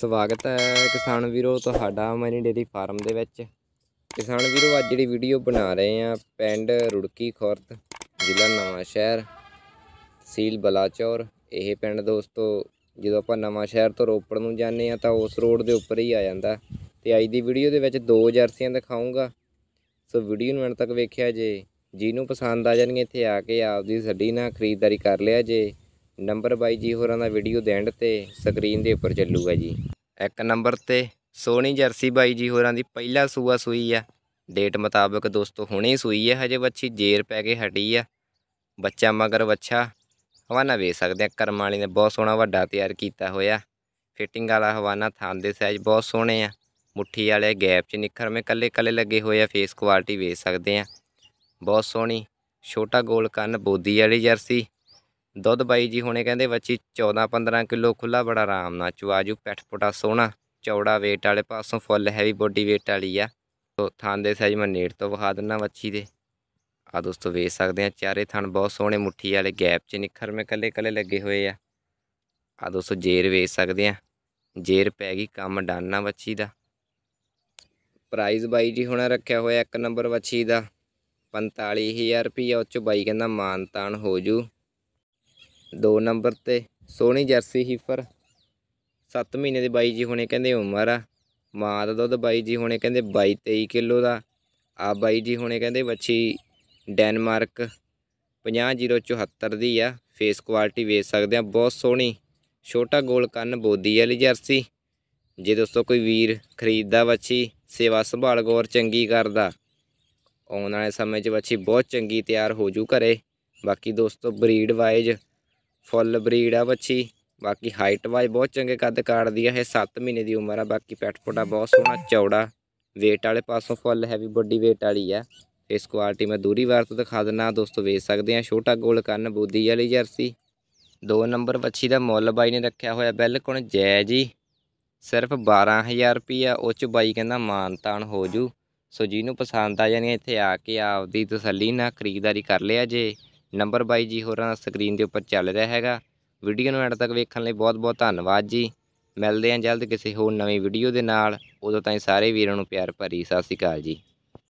ਸਵਾਗਤ ਹੈ ਕਿਸਾਨ ਵੀਰੋ ਤੁਹਾਡਾ ਮਨੀ ਡੇਰੀ ਫਾਰਮ ਦੇ ਵਿੱਚ ਕਿਸਾਨ ਵੀਰੋ ਅੱਜ ਜਿਹੜੀ ਵੀਡੀਓ ਬਣਾ ਰਹੇ ਆ ਪਿੰਡ ਰੁੜਕੀ ਖੁਰਦ ਜ਼ਿਲ੍ਹਾ ਨਵਾਂ ਸ਼ਹਿਰ ਤਹਿਸੀਲ ਬਲਾਚੌਰ ਇਹ ਪਿੰਡ ਦੋਸਤੋ ਜਦੋਂ ਆਪਾਂ ਨਵਾਂ ਸ਼ਹਿਰ ਤੋਂ ਰੋਪੜ ਨੂੰ ਜਾਂਦੇ ਆ ਤਾਂ ਉਸ ਰੋਡ ਦੇ ਉੱਪਰ ਹੀ ਆ ਜਾਂਦਾ ਤੇ ਅੱਜ ਦੀ ਵੀਡੀਓ ਦੇ ਵਿੱਚ ਦੋ ਜਰਸੀਆਂ ਦਿਖਾਉਂਗਾ ਸੋ ਵੀਡੀਓ ਨੂੰ ਅੰਤ ਤੱਕ ਵੇਖਿਆ ਜੇ ਜਿਹਨੂੰ ਪਸੰਦ ਆ ਜਾਣਗੇ ਇੱਥੇ ਆ ਕੇ ਆਪਦੀ ਸੱਡੀ ਨਾਲ ਖਰੀਦਦਾਰੀ ਕਰ ਲਿਆ ਜੇ ਨੰਬਰ ਬਾਈ ਜੀ ਹੋਰਾਂ ਦਾ ਵੀਡੀਓ ਦੇ ਐਂਡ ਤੇ ਸਕਰੀਨ ਦੇ ਉੱਪਰ ਚੱਲੂਗਾ ਜੀ ਇੱਕ ਨੰਬਰ ਤੇ ਸੋਹਣੀ ਜਰਸੀ ਬਾਈ ਜੀ ਹੋਰਾਂ ਦੀ ਪਹਿਲਾ ਸੂਆ ਸੂਈ ਆ ਡੇਟ ਮੁਤਾਬਕ ਦੋਸਤੋ ਹੁਣੇ ਸੂਈ ਆ ਹਜੇ ਬੱਚੀ ਜੇਰ ਪੈ ਕੇ ਹਟੀ ਆ ਬੱਚਾ ਮਗਰ ਵੱਛਾ ਹਵਾਨਾ ਵੇ ਸਕਦੇ ਆ ਕਰਮ ਵਾਲੀ ਨੇ ਬਹੁਤ ਸੋਹਣਾ ਵੱਡਾ ਤਿਆਰ ਕੀਤਾ ਹੋਇਆ ਫਿਟਿੰਗ ਵਾਲਾ ਹਵਾਨਾ ਥਾਂ ਦੇ ਸਾਈਜ਼ ਬਹੁਤ ਸੋਹਣੇ ਆ ਮੁੱਠੀ ਵਾਲੇ ਗੈਪ 'ਚ ਮੇ ਕੱਲੇ ਕੱਲੇ ਲੱਗੇ ਹੋਏ ਆ ਫੇਸ ਕੁਆਲਿਟੀ ਵੇ ਸਕਦੇ ਆ ਬਹੁਤ ਸੋਹਣੀ ਛੋਟਾ ਗੋਲ ਕੰਨ ਬੋਦੀ ਵਾਲੀ ਜਰਸੀ ਦੁੱਧ ਬਾਈ ਜੀ ਹੁਣੇ ਕਹਿੰਦੇ ਬੱਚੀ 14-15 ਕਿਲੋ ਖੁੱਲਾ ਬੜਾ ਆਰਾਮ ਨਾਲ ਚੁਆਜੂ ਪੈਟਪੋਟਾ ਸੋਹਣਾ ਚੌੜਾ weight ਵਾਲੇ ਪਾਸੋਂ ਫੁੱਲ ਹੈਵੀ ਬੋਡੀ weight ਵਾਲੀ ਆ ਤੋਂ ਥਾਂ ਦੇ ਸਾਈਜ਼ ਮੈਂ ਨੇੜ ਤੋਂ ਵਿਖਾ ਦਿੰਨਾ ਬੱਚੀ ਦੇ ਆ ਦੋਸਤੋ ਵੇਖ ਸਕਦੇ ਆ ਚਾਰੇ ਥਣ ਬਹੁਤ ਸੋਹਣੇ ਮੁੱਠੀ ਵਾਲੇ ਗੈਪ 'ਚ ਨਿਖਰ ਮੇ ਕੱਲੇ ਕੱਲੇ ਲੱਗੇ ਹੋਏ ਆ ਆ ਦੋਸਤੋ ਜੇਰ ਵੇਚ ਸਕਦੇ ਆ ਜੇਰ ਪੈ ਗਈ ਕੰਮ ਡਾਨਾ ਬੱਚੀ ਦਾ ਪ੍ਰਾਈਜ਼ ਬਾਈ ਜੀ ਹੁਣ ਰੱਖਿਆ ਹੋਇਆ ਇੱਕ ਨੰਬਰ ਬੱਚੀ ਦਾ 45000 ਰੁਪਏ ਉਹ ਚ ਬਾਈ ਕਹਿੰਦਾ ਮਾਨਤਾਨ ਹੋ ਜੂ ਦੋ ਨੰਬਰ ਤੇ ਸੋਹਣੀ ਜਰਸੀ ਹੀਫਰ 7 ਮਹੀਨੇ ਦੇ ਬਾਈ ਜੀ ਹੁਣੇ ਕਹਿੰਦੇ ਉਮਰ ਆ ਮਾਂ ਦਾ ਦੁੱਧ ਬਾਈ ਜੀ ਹੁਣੇ ਕਹਿੰਦੇ 22 23 ਕਿਲੋ ਦਾ ਆ ਬਾਈ ਜੀ ਹੁਣੇ ਕਹਿੰਦੇ ਵੱਛੀ ਡੈਨਮਾਰਕ 50074 ਦੀ ਆ ਫੇਸ ਕੁਆਲਿਟੀ ਵੇਚ ਸਕਦੇ ਆ ਬਹੁਤ ਸੋਹਣੀ ਛੋਟਾ ਗੋਲ ਕੰਨ ਬੋਦੀ ਵਾਲੀ ਜਰਸੀ ਜੇ ਦੋਸਤੋ ਕੋਈ ਵੀਰ ਖਰੀਦਦਾ ਵੱਛੀ ਸੇਵਾ ਸੰਭਾਲ ਗੌਰ ਚੰਗੀ ਕਰਦਾ ਆਉਣ ਵਾਲੇ ਸਮੇਂ 'ਚ ਵੱਛੀ ਬਹੁਤ ਚੰਗੀ ਤਿਆਰ ਹੋ ਜੂ ਘਰੇ ਬਾਕੀ ਦੋਸਤੋ ਬਰੀਡ ਵਾਈਜ਼ ਫੁੱਲ ਬਰੀਡ ਆ ਬੱਚੀ ਬਾਕੀ ਹਾਈਟ ਵਾਈਜ਼ ਬਹੁਤ ਚੰਗੇ ਕੱਦ ਕਾੜਦੀ ਆ ਇਹ 7 ਮਹੀਨੇ ਦੀ ਉਮਰ ਆ ਬਾਕੀ ਪੈਟ ਪੋਡਾ ਬਹੁਤ ਸੋਹਣਾ ਚੌੜਾ weight ਵਾਲੇ ਪਾਸੋਂ ਫੁੱਲ ਹੈਵੀ ਬੋਡੀ weight ਵਾਲੀ ਆ ਇਸ ਕੁਆਲਟੀ ਮੈਂ ਦੂਰੀ ਵਾਰ ਤੋਂ ਦਿਖਾ ਦਿੰਨਾ ਦੋਸਤੋ ਵੇਚ ਸਕਦੇ ਆ ਛੋਟਾ ਗੋਲ ਕੰਨ ਬੂਦੀ ਵਾਲੀ ਜਰਸੀ 2 ਨੰਬਰ ਵੱਛੀ ਦਾ ਮੁੱਲ ਬਾਈ ਨੇ ਰੱਖਿਆ ਹੋਇਆ ਬਿਲਕੁਲ ਜੈ ਜੀ ਸਿਰਫ 12000 ਰੁਪਿਆ ਉਹ ਚ ਬਾਈ ਕਹਿੰਦਾ ਮਾਨਤਾਨ ਹੋ ਜੂ ਸੋ ਜਿਹਨੂੰ ਪਸੰਦ ਆ ਜਾਨੀ ਇੱਥੇ ਆ ਕੇ ਆਪਦੀ ਤਸੱਲੀ ਨਾਲ ਖਰੀਦਦਾਰੀ ਕਰ ਲਿਆ ਜੇ ਨੰਬਰ ਬਾਈ ਜੀ ਹੋਰਾਂ ਦਾ ਸਕਰੀਨ ਦੇ ਉੱਪਰ ਚੱਲ ਰਿਹਾ ਹੈਗਾ ਵੀਡੀਓ ਨੂੰ ਐਂਡ ਤੱਕ ਵੇਖਣ ਲਈ ਬਹੁਤ-ਬਹੁਤ ਧੰਨਵਾਦ ਜੀ ਮਿਲਦੇ ਹਾਂ ਜਲਦ ਕਿਸੇ ਹੋਰ ਨਵੀਂ ਵੀਡੀਓ ਦੇ ਨਾਲ ਉਦੋਂ ਤਾਈਂ ਸਾਰੇ ਵੀਰਾਂ ਨੂੰ ਪਿਆਰ ਭਰੀ ਸਤਿ ਸ਼੍ਰੀ ਅਕਾਲ ਜੀ